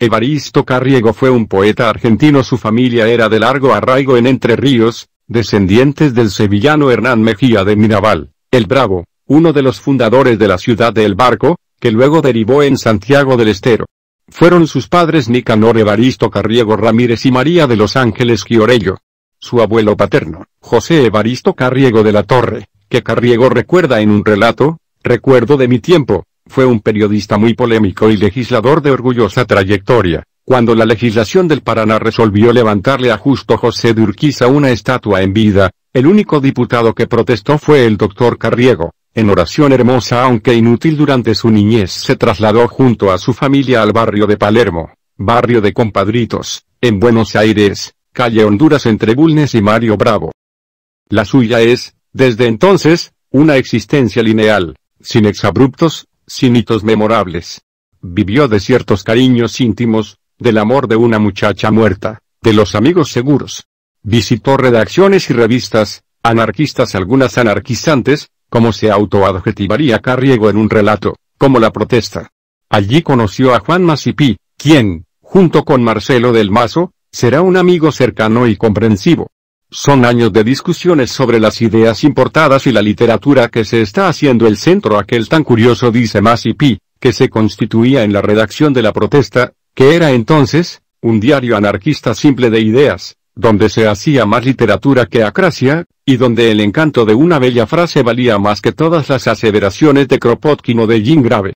Evaristo Carriego fue un poeta argentino. Su familia era de largo arraigo en Entre Ríos, descendientes del sevillano Hernán Mejía de Mirabal, el Bravo, uno de los fundadores de la ciudad de El Barco, que luego derivó en Santiago del Estero. Fueron sus padres Nicanor Evaristo Carriego Ramírez y María de los Ángeles Quiorello. Su abuelo paterno, José Evaristo Carriego de la Torre, que Carriego recuerda en un relato, Recuerdo de mi tiempo, fue un periodista muy polémico y legislador de orgullosa trayectoria. Cuando la legislación del Paraná resolvió levantarle a Justo José de Urquiza una estatua en vida, el único diputado que protestó fue el doctor Carriego. En oración hermosa aunque inútil durante su niñez se trasladó junto a su familia al barrio de Palermo, barrio de compadritos, en Buenos Aires, calle Honduras entre Bulnes y Mario Bravo. La suya es, desde entonces, una existencia lineal, sin exabruptos, sin hitos memorables. Vivió de ciertos cariños íntimos, del amor de una muchacha muerta, de los amigos seguros. Visitó redacciones y revistas, anarquistas algunas anarquizantes, como se autoadjetivaría Carriego en un relato, como la protesta. Allí conoció a Juan Masipí, quien, junto con Marcelo del Mazo, será un amigo cercano y comprensivo. Son años de discusiones sobre las ideas importadas y la literatura que se está haciendo el centro aquel tan curioso dice Masipi, que se constituía en la redacción de la protesta, que era entonces, un diario anarquista simple de ideas, donde se hacía más literatura que acracia, y donde el encanto de una bella frase valía más que todas las aseveraciones de Kropotkin o de Jim Grave.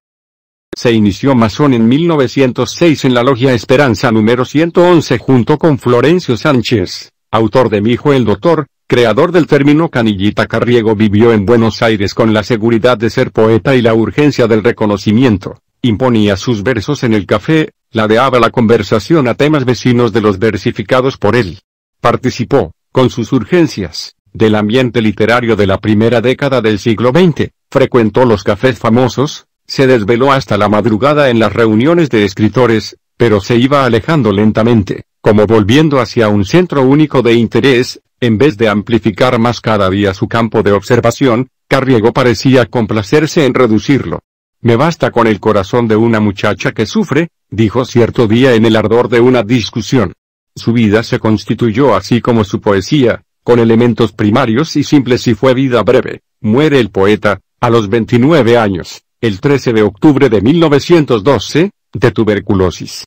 Se inició masón en 1906 en la logia Esperanza número 111 junto con Florencio Sánchez Autor de Mi hijo el doctor, creador del término canillita Carriego vivió en Buenos Aires con la seguridad de ser poeta y la urgencia del reconocimiento. Imponía sus versos en el café, ladeaba la conversación a temas vecinos de los versificados por él. Participó, con sus urgencias, del ambiente literario de la primera década del siglo XX, frecuentó los cafés famosos, se desveló hasta la madrugada en las reuniones de escritores, pero se iba alejando lentamente como volviendo hacia un centro único de interés, en vez de amplificar más cada día su campo de observación, Carriego parecía complacerse en reducirlo. Me basta con el corazón de una muchacha que sufre, dijo cierto día en el ardor de una discusión. Su vida se constituyó así como su poesía, con elementos primarios y simples y fue vida breve. Muere el poeta, a los 29 años, el 13 de octubre de 1912, de tuberculosis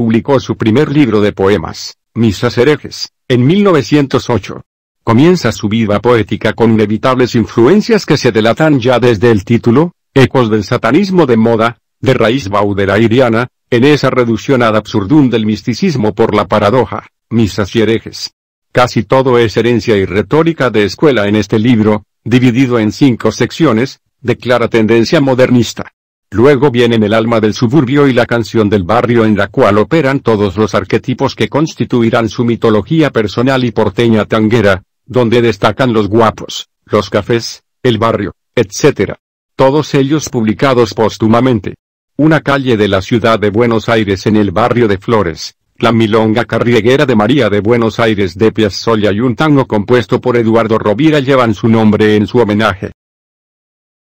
publicó su primer libro de poemas, Misas herejes, en 1908. Comienza su vida poética con inevitables influencias que se delatan ya desde el título, Ecos del satanismo de moda, de raíz Baudelaireana, en esa reducción ad absurdum del misticismo por la paradoja, misas y herejes. Casi todo es herencia y retórica de escuela en este libro, dividido en cinco secciones, declara tendencia modernista. Luego vienen el alma del suburbio y la canción del barrio en la cual operan todos los arquetipos que constituirán su mitología personal y porteña tanguera, donde destacan los guapos, los cafés, el barrio, etc. Todos ellos publicados póstumamente. Una calle de la ciudad de Buenos Aires en el barrio de Flores, la milonga carrieguera de María de Buenos Aires de Piazzolla y un tango compuesto por Eduardo Rovira llevan su nombre en su homenaje.